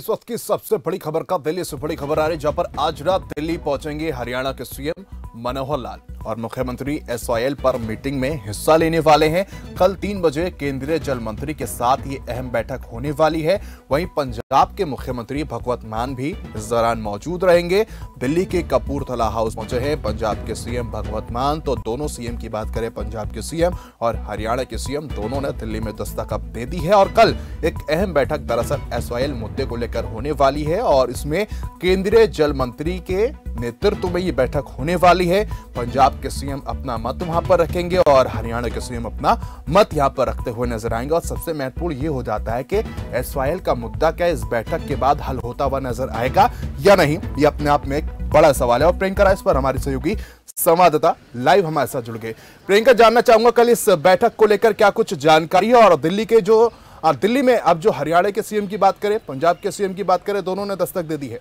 इस वक्त की सबसे बड़ी खबर का दिल्ली से बड़ी खबर आ रही जहां पर आज रात दिल्ली पहुंचेंगे हरियाणा के सीएम मनोहर लाल और मुख्यमंत्री एस पर मीटिंग में हिस्सा लेने वाले हैं कल तीन बजे केंद्रीय जल मंत्री के साथ ये अहम बैठक होने वाली है वहीं पंजाब के मुख्यमंत्री भगवत मान भी इस दौरान मौजूद रहेंगे दिल्ली के कपूरथला हाउस पहुंचे हैं पंजाब के सीएम भगवत मान तो दोनों सीएम की बात करें पंजाब के सीएम और हरियाणा के सीएम दोनों ने दिल्ली में दस्तखत दे दी है और कल एक अहम बैठक दरअसल एस मुद्दे को लेकर होने वाली है और इसमें केंद्रीय जल मंत्री के नेतृत्व में ये बैठक होने वाली है पंजाब पंजाब के सीएम अपना मत वहां पर रखेंगे और हरियाणा के सीएम अपना मत यहां पर रखते हुए नजर आएंगे और सबसे महत्वपूर्ण ये हो जाता है कि एस का मुद्दा क्या इस बैठक के बाद हल होता हुआ नजर आएगा या नहीं ये अपने आप में एक बड़ा सवाल है और प्रियंका इस पर हमारी सहयोगी संवाददाता लाइव हमारे साथ जुड़ गए प्रियंका जानना चाहूंगा कल इस बैठक को लेकर क्या कुछ जानकारी है और दिल्ली के जो दिल्ली में अब जो हरियाणा के सीएम की बात करें पंजाब के सीएम की बात करें दोनों ने दस्तक दे दी है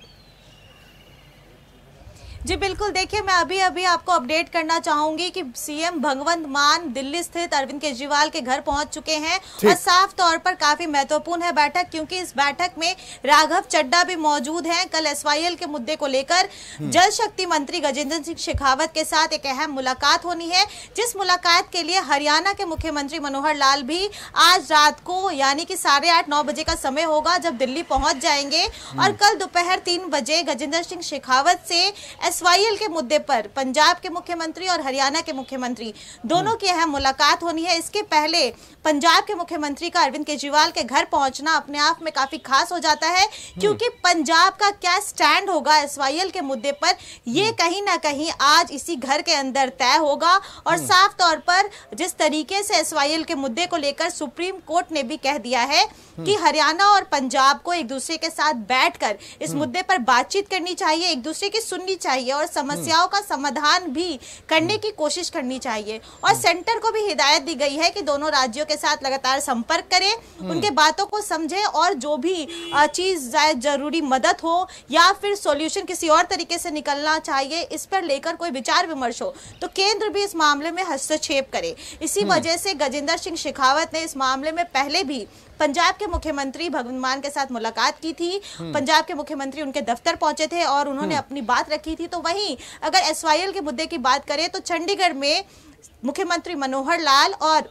जी बिल्कुल देखिए मैं अभी अभी आपको अपडेट करना चाहूंगी कि सीएम भगवंत मान दिल्ली स्थित अरविंद केजरीवाल के घर पहुंच चुके हैं और साफ तौर पर काफी महत्वपूर्ण है बैठक क्योंकि इस बैठक में राघव चड्डा भी मौजूद हैं कल एस के मुद्दे को लेकर हम्म। जल शक्ति मंत्री गजेंद्र सिंह शेखावत के साथ एक अहम मुलाकात होनी है जिस मुलाकात के लिए हरियाणा के मुख्यमंत्री मनोहर लाल भी आज रात को यानी कि साढ़े आठ नौ बजे का समय होगा जब दिल्ली पहुंच जाएंगे हम्म। और कल दोपहर तीन बजे गजेंद्र सिंह शेखावत से एसवाईएल के मुद्दे पर पंजाब के मुख्यमंत्री और हरियाणा के मुख्यमंत्री दोनों की अहम मुलाकात होनी है इसके पहले पंजाब के मुख्यमंत्री का अरविंद केजरीवाल के घर पहुंचना अपने आप में काफी खास हो जाता है हम्म। क्योंकि पंजाब का क्या स्टैंड होगा एस के मुद्दे पर ये हम्म। कहीं ना कहीं आज इसी घर के अंदर तय होगा और हम्म। साफ तौर पर जिस तरीके से एस के मुद्दे को लेकर सुप्रीम कोर्ट ने भी कह दिया है कि हरियाणा और पंजाब को एक दूसरे के साथ बैठकर इस मुद्दे पर बातचीत करनी चाहिए एक दूसरे की सुननी चाहिए चाहिए और समस्याओं का समाधान भी करने की कोशिश करनी चाहिए और हम्म। सेंटर को भी हिदायत दी गई है कि दोनों राज्यों के साथ लगातार संपर्क करें हम्म। उनके बातों को समझें और जो भी चीज़ शायद जरूरी मदद हो या फिर सॉल्यूशन किसी और तरीके से निकलना चाहिए इस पर लेकर कोई विचार विमर्श हो तो केंद्र भी इस मामले में हस्तक्षेप करे इसी हम्म। वजह से गजेंद्र सिंह शेखावत ने इस मामले में पहले भी पंजाब के मुख्यमंत्री भगवंत मान के साथ मुलाकात की थी पंजाब के मुख्यमंत्री उनके दफ्तर पहुंचे थे और उन्होंने अपनी बात रखी थी तो तो वहीं अगर एस के मुद्दे की बात करें तो चंडीगढ़ में मुख्यमंत्री मनोहर लाल और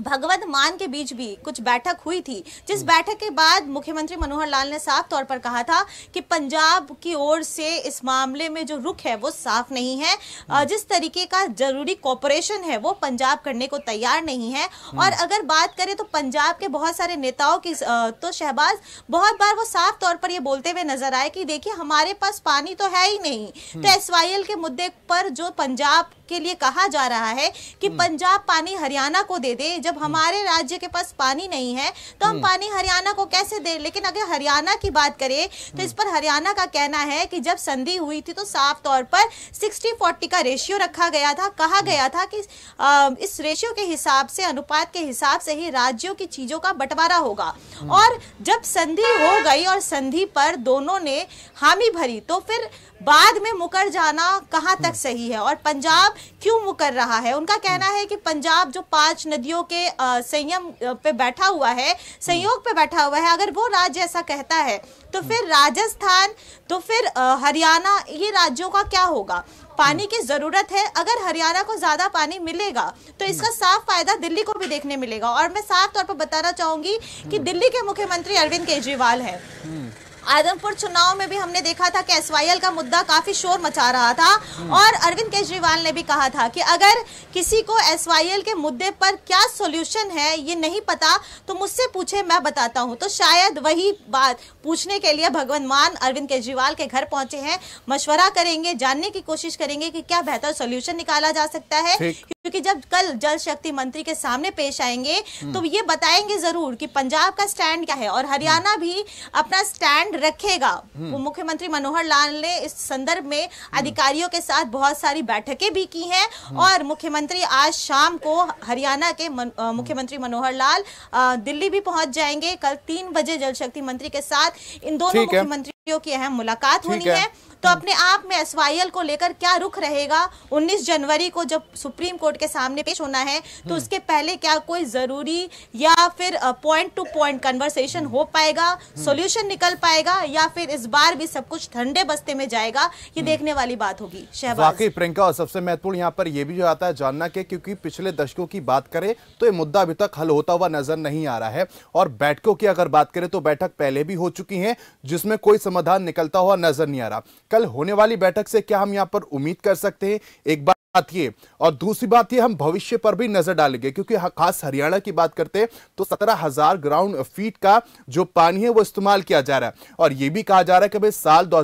भगवत मान के बीच भी कुछ बैठक हुई थी जिस हम्म। बैठक के बाद मुख्यमंत्री मनोहर लाल ने साफ तौर पर कहा था कि पंजाब की ओर से इस मामले में जो रुख है वो साफ नहीं है हम्म। जिस तरीके का जरूरी कॉपरेशन है वो पंजाब करने को तैयार नहीं है हम्म। और अगर बात करें तो पंजाब के बहुत सारे नेताओं की तो शहबाज बहुत बार वो साफ तौर पर ये बोलते हुए नजर आए कि देखिए हमारे पास पानी तो है ही नहीं तो एस के मुद्दे पर जो पंजाब के लिए कहा जा रहा है कि पंजाब पानी हरियाणा को दे दे जब हम्म। हमारे राज्य के पास पानी नहीं है तो हम हम्म। पानी हरियाणा को कैसे दे लेकिन अगर हरियाणा की बात करें तो इस हम्म। पर हरियाणा का कहना है कि जब संधि हुई थी तो साफ तौर पर सिक्सटी फोर्टी का रेशियो रखा गया था कहा गया था कि इस रेशियो के हिसाब से अनुपात के हिसाब से ही राज्यों की चीजों का बंटवारा होगा और जब संधि हो गई और संधि पर दोनों ने हामी भरी तो फिर बाद में मुकर जाना कहाँ तक हाँ। सही है और पंजाब क्यों मुकर रहा है उनका कहना हाँ। है कि पंजाब जो पांच नदियों के संयम पे बैठा हुआ है संयोग पे बैठा हुआ है अगर वो राज्य ऐसा कहता है तो हाँ। फिर राजस्थान तो फिर हरियाणा ये राज्यों का क्या होगा पानी की ज़रूरत है अगर हरियाणा को ज़्यादा पानी मिलेगा तो इसका साफ फायदा दिल्ली को भी देखने मिलेगा और मैं साफ तौर पर बताना चाहूंगी कि दिल्ली के मुख्यमंत्री अरविंद केजरीवाल है आदमपुर चुनाव में भी हमने देखा था कि एस का मुद्दा काफ़ी शोर मचा रहा था और अरविंद केजरीवाल ने भी कहा था कि अगर किसी को एस के मुद्दे पर क्या सोल्यूशन है ये नहीं पता तो मुझसे पूछे मैं बताता हूँ तो शायद वही बात पूछने के लिए भगवंत मान अरविंद केजरीवाल के घर पहुंचे हैं मशवरा करेंगे जानने की कोशिश करेंगे कि क्या बेहतर सोल्यूशन निकाला जा सकता है क्योंकि जब कल जल शक्ति मंत्री के सामने पेश आएंगे हम्म। तो ये बताएंगे जरूर कि पंजाब का स्टैंड क्या है और हरियाणा हम्म। भी अपना स्टैंड रखेगा हम्म। मुख्यमंत्री मनोहर लाल ने इस संदर्भ में अधिकारियों के साथ बहुत सारी बैठकें भी की हैं और मुख्यमंत्री आज शाम को हरियाणा के मुख्यमंत्री मनोहर लाल दिल्ली भी पहुंच जाएंगे कल तीन बजे जल शक्ति मंत्री के साथ इन दोनों मुख्यमंत्रियों की अहम मुलाकात होनी है तो अपने आप में एस को लेकर क्या रुख रहेगा 19 जनवरी को जब सुप्रीम कोर्ट कोर्ट के सामने पेश होना है तो हम्म। उसके पहले क्या कोई ज़रूरी या फिर पॉइंट टू पॉइंट कन्वर्सेशन हो पाएगा सोल्यूशन हम्म। निकल पाएगा या फिर इस बार भी सब कुछ ठंडे बस्ते में जाएगा ये हम्म। देखने वाली बात होगी वाकई प्रियंका सबसे महत्वपूर्ण यहाँ पर यह भी आता है जानना के क्योंकि पिछले दशकों की बात करें तो ये मुद्दा अभी तक हल होता हुआ नजर नहीं आ रहा है और बैठकों की अगर बात करें तो बैठक पहले भी हो चुकी है जिसमें कोई समाधान निकलता हुआ नजर नहीं आ रहा कल होने वाली बैठक से क्या हम यहां पर उम्मीद कर सकते हैं एक बार बात ये और दूसरी बात ये हम भविष्य पर भी नजर डालेंगे क्योंकि खास हरियाणा की बात करते हैं तो सत्रह हजार ग्राउंड फीट का जो पानी है वो इस्तेमाल किया जा रहा है और ये भी कहा जा रहा है कि भाई साल दो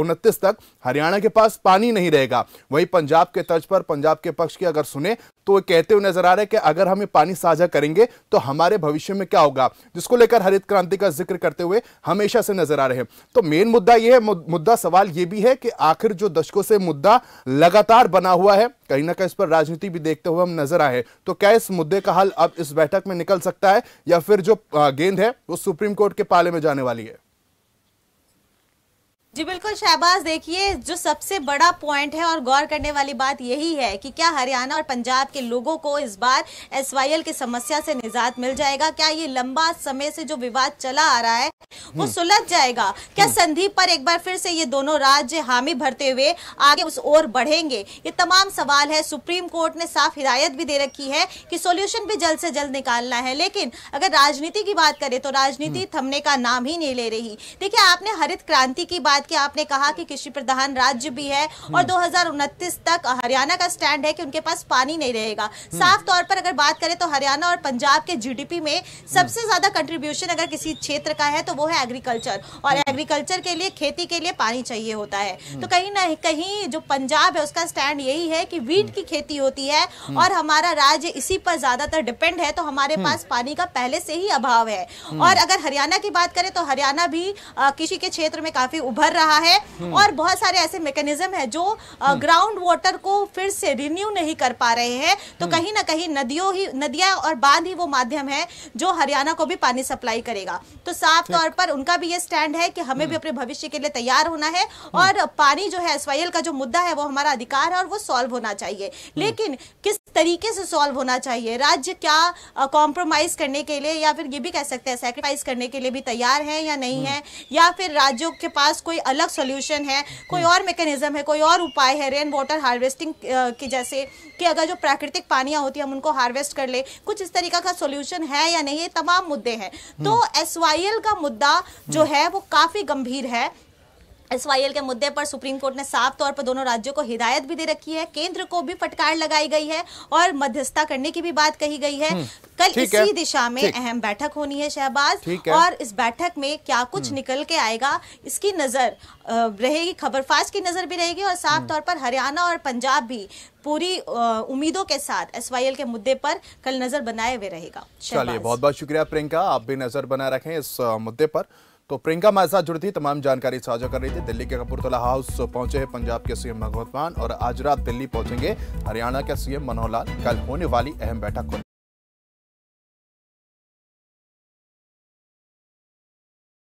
उनतीस तक हरियाणा के पास पानी नहीं रहेगा वही पंजाब के तर्ज पर पंजाब के पक्ष की अगर सुने तो वो कहते हुए नजर आ रहे हैं कि अगर हम ये पानी साझा करेंगे तो हमारे भविष्य में क्या होगा जिसको लेकर हरित क्रांति का जिक्र करते हुए हमेशा से नजर आ रहे हैं तो मेन मुद्दा यह है मुद्दा सवाल यह भी है कि आखिर जो दशकों से मुद्दा लगातार बना हुआ है कहीं ना कहीं इस पर राजनीति भी देखते हुए हम नजर आए तो क्या इस मुद्दे का हल अब इस बैठक में निकल सकता है या फिर जो गेंद है वो सुप्रीम कोर्ट के पाले में जाने वाली है जी बिल्कुल शहबाज देखिए जो सबसे बड़ा पॉइंट है और गौर करने वाली बात यही है कि क्या हरियाणा और पंजाब के लोगों को इस बार एस की समस्या से निजात मिल जाएगा क्या ये लंबा समय से जो विवाद चला आ रहा है वो हम्म। सुलझ जाएगा क्या हम्म। संधि पर एक बार फिर से ये दोनों राज्य हामी भरते हुए आगे उस ओर बढ़ेंगे ये तमाम सवाल है सुप्रीम कोर्ट ने साफ हिदायत भी दे रखी है कि सोल्यूशन भी जल्द से जल्द निकालना है लेकिन अगर राजनीति की बात करें तो राजनीति हम्म। थमने का नाम ही नहीं ले रही देखिए आपने हरित क्रांति की बात बात की आपने कहा कि कृषि प्रधान राज्य भी है और हम्म। दो तक हरियाणा का स्टैंड है कि उनके पास पानी नहीं रहेगा हम्म। साफ तौर पर अगर बात करें तो हरियाणा और पंजाब के जीडीपी में हम्म। सबसे ज्यादा कंट्रीब्यूशन अगर किसी क्षेत्र का है तो वो है एग्रीकल्चर और एग्रीकल्चर के लिए खेती के लिए पानी चाहिए होता है तो कहीं ना कहीं जो पंजाब है उसका स्टैंड यही है कि वीट की खेती होती है और हमारा राज्य इसी पर ज्यादातर डिपेंड है तो हमारे पास पानी का पहले से ही अभाव है और अगर हरियाणा की बात करें तो हरियाणा भी कृषि के क्षेत्र में काफी उभर कर रहा है हम्म। और बहुत सारे ऐसे मेकेनिज्म है जो ग्राउंड हम्म। वाटर को फिर से रिन्यू नहीं कर पा रहे हैं तो हम्म। कहीं ना कहीं नदियों ही नदियां और बांध ही वो माध्यम है जो हरियाणा को भी पानी सप्लाई करेगा तो साफ तौर पर उनका भी ये स्टैंड है कि हमें भी अपने भविष्य के लिए तैयार होना है और पानी जो है एस का जो मुद्दा है वो हमारा अधिकार है और वो सॉल्व होना चाहिए लेकिन किस तरीके से सॉल्व होना चाहिए राज्य क्या कॉम्प्रोमाइज़ करने के लिए या फिर ये भी कह सकते हैं सेक्रीफाइस करने के लिए भी तैयार है या नहीं हम्म। है या फिर राज्यों के पास कोई अलग सोल्यूशन है कोई हम्म। और मेकेनिज़्म है कोई और उपाय है रेन वाटर हार्वेस्टिंग के जैसे कि अगर जो प्राकृतिक पानियाँ होती हैं हम उनको हार्वेस्ट कर ले कुछ इस तरीका का सोल्यूशन है या नहीं ये तमाम मुद्दे हैं हम्म। तो एस का मुद्दा जो है वो काफ़ी गंभीर है एस के मुद्दे पर सुप्रीम कोर्ट ने साफ तौर पर दोनों राज्यों को हिदायत भी दे रखी है केंद्र को भी फटकार लगाई गई है और मध्यस्थता करने की भी बात कही गई है हम्म, कल इसी है, दिशा में अहम बैठक होनी है शहबाज और इस बैठक में क्या कुछ हम्म। निकल के आएगा इसकी नजर रहेगी खबर फास्ट की नजर भी रहेगी और साफ हम्म। तौर पर हरियाणा और पंजाब भी पूरी उम्मीदों के साथ एस के मुद्दे पर कल नजर बनाए हुए रहेगा चलिए बहुत बहुत शुक्रिया प्रियंका आप भी नजर बनाए रखें इस मुद्दे पर तो प्रियंका हमारे साथ जुड़ी थी तमाम जानकारी साझा कर रही थी दिल्ली के कपूरतला हाउस पहुंचे हैं पंजाब के सीएम भगवंत मान और आज रात दिल्ली पहुंचेंगे हरियाणा के सीएम मनोहर लाल कल होने वाली अहम बैठक को